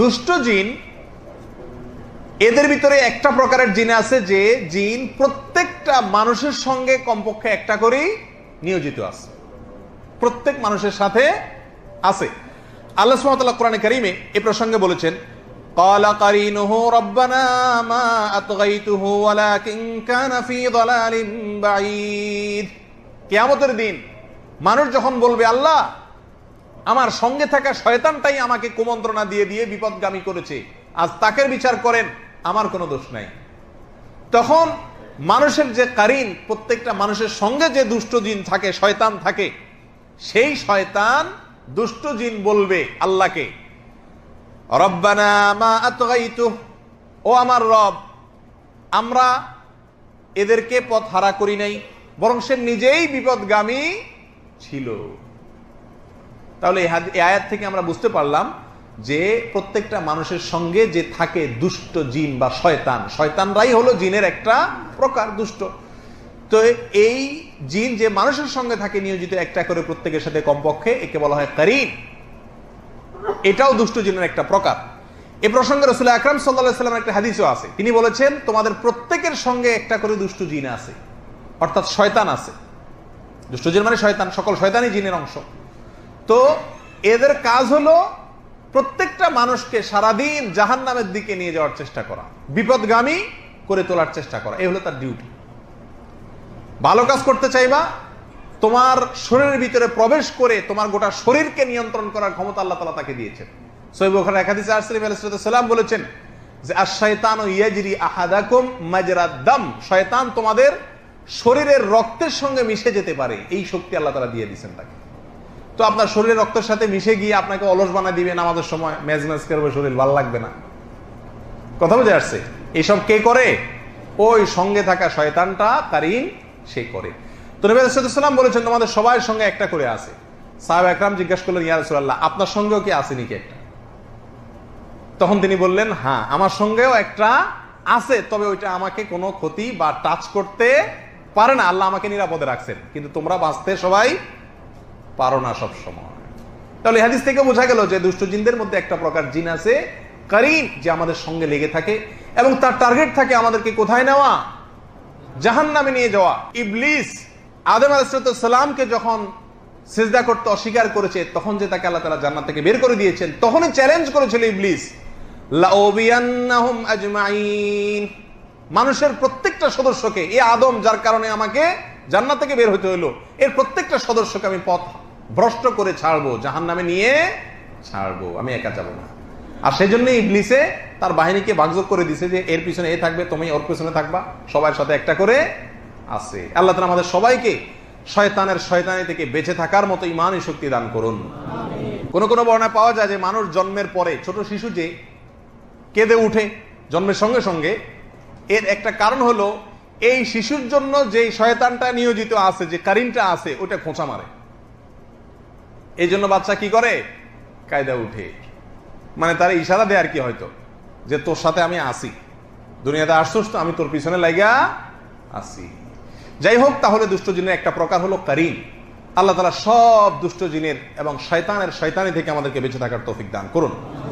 দুষ্ট জিন এদের ভিতরে একটা প্রকারের জিন আছে যে জিন প্রত্যেকটা মানুষের সঙ্গে কমপক্ষে একটা করেই নিয়োজিত আছে প্রত্যেক মানুষের সাথে আছে আল্লাহ সুমতাল্লাহ কোরআন কারিমে এ প্রসঙ্গে বলেছেন কেয়ামতের দিন মানুষ যখন বলবে আল্লাহ আমার সঙ্গে থাকা শয়তানটাই আমাকে কুমন্ত্রণা দিয়ে দিয়ে বিপদগামী করেছে আজ তাকে বিচার করেন আমার কোনো দোষ নাই তখন মানুষের যে কারিন প্রত্যেকটা মানুষের সঙ্গে যে দুষ্ট জিন থাকে শয়তান থাকে সেই শয়তান দুষ্ট জিন বলবে আল্লাহকে ও আমার রব আমরা এদেরকে পথ হারা করি নাই বরং সে নিজেই বিপদগামী ছিল তাহলে এই আয়াত থেকে আমরা বুঝতে পারলাম যে প্রত্যেকটা মানুষের সঙ্গে যে থাকে দুষ্ট জিন বা শয়তান শয়তানরাই হলো জিনের একটা প্রকার দুষ্ট তো এই জিন যে মানুষের সঙ্গে থাকে নিয়োজিত একটা করে প্রত্যেকের সাথে কমপক্ষে একে বলা হয় কারিম এটাও দুষ্ট জিনের একটা প্রকার এ প্রসঙ্গে রসুল আকরাম সাল্লা সাল্লামের একটা হাদিসও আছে তিনি বলেছেন তোমাদের প্রত্যেকের সঙ্গে একটা করে দুষ্ট জিন আছে অর্থাৎ শয়তান আছে দুষ্ট জিন মানে শয়তান সকল শয়তানই জিনের অংশ তো এদের কাজ হলো প্রত্যেকটা মানুষকে সারাদিন জাহান নামের দিকে নিয়ে যাওয়ার চেষ্টা করা বিপদগামী করে তোলার চেষ্টা করা এই হলো তার ডিউটি ভালো কাজ করতে চাইবা তোমার শরীরের ভিতরে প্রবেশ করে তোমার গোটা শরীরকে নিয়ন্ত্রণ করার ক্ষমতা আল্লাহ তালা তাকে দিয়েছেন সৈব ওখানে একাদিস আসলিম বলেছেন যে আর শয়তান ইয়াজরি আহাদাকুম মাজরাদ্দাম শয়তান তোমাদের শরীরের রক্তের সঙ্গে মিশে যেতে পারে এই শক্তি আল্লাহ তালা দিয়ে দিয়েছেন তাকে তো আপনার শরীরের রক্তের সাথে মিশে গিয়ে আপনাকে অলস বানা দিবেন আমাদের সময় ম্যাজ ম্যাজ করবে শরীর ভাল লাগবে না কথা বুঝে আসছে এসব কে করে ওই সঙ্গে থাকা শয়তানটা তারই সে করে তো নবী আলাইসাল্লাম বলেছেন তোমাদের সবাই সঙ্গে একটা করে আছে সাহেব একরাম জিজ্ঞাসা করলেন ইয়ারসুল্লাহ আপনার সঙ্গেও কি আছে নাকি একটা তখন তিনি বললেন হ্যাঁ আমার সঙ্গেও একটা আছে তবে ওইটা আমাকে কোনো ক্ষতি বা টাচ করতে পারে না আল্লাহ আমাকে নিরাপদে রাখছেন কিন্তু তোমরা বাঁচতে সবাই পারো না সবসময় তাহলে হাদিস থেকে বোঝা গেল যে জিনদের মধ্যে একটা প্রকার জিন আছে কারিন যে আমাদের সঙ্গে লেগে থাকে এবং তার টার্গেট থাকে আমাদেরকে কোথায় নেওয়া জাহান নামে নিয়ে যাওয়া ইবলিস আদম আলাইসালামকে যখন সেজদা করতে অস্বীকার করেছে তখন যে তাকে আল্লাহ তালা জান্নাত থেকে বের করে দিয়েছেন তখনই চ্যালেঞ্জ করেছিল ইবলিস মানুষের প্রত্যেকটা সদস্যকে এ আদম যার কারণে আমাকে জান্নাত থেকে বের হতে হলো এর প্রত্যেকটা সদস্যকে আমি পথ ভ্রষ্ট করে ছাড়বো জাহান নামে নিয়ে ছাড়বো আমি একা যাব না আর সেই জন্য ইবলিসে তার বাহিনীকে ভাগযোগ করে দিছে যে এর পিছনে এ থাকবে তুমি ওর পিছনে থাকবা সবার সাথে একটা করে আছে আল্লাহ তালা আমাদের সবাইকে শয়তানের শয়তানি থেকে বেঁচে থাকার মতো ইমানই শক্তি দান করুন কোন কোনো বর্ণায় পাওয়া যায় যে মানুষ জন্মের পরে ছোট শিশু যে কেঁদে উঠে জন্মের সঙ্গে সঙ্গে এর একটা কারণ হলো এই শিশুর জন্য যে শয়তানটা নিয়োজিত আছে যে কারিনটা আছে ওটা খোঁচা মারে এই জন্য বাচ্চা কি করে কায়দা উঠে মানে তার ইশারা দেয় আর কি হয়তো যে তোর সাথে আমি আসি দুনিয়াতে আসছোস তো আমি তোর পিছনে লাইগা আসি যাই হোক তাহলে দুষ্ট জিনের একটা প্রকার হলো কারিম আল্লাহ তালা সব দুষ্ট জিনের এবং শয়তানের শয়তানি থেকে আমাদেরকে বেঁচে থাকার তৌফিক দান করুন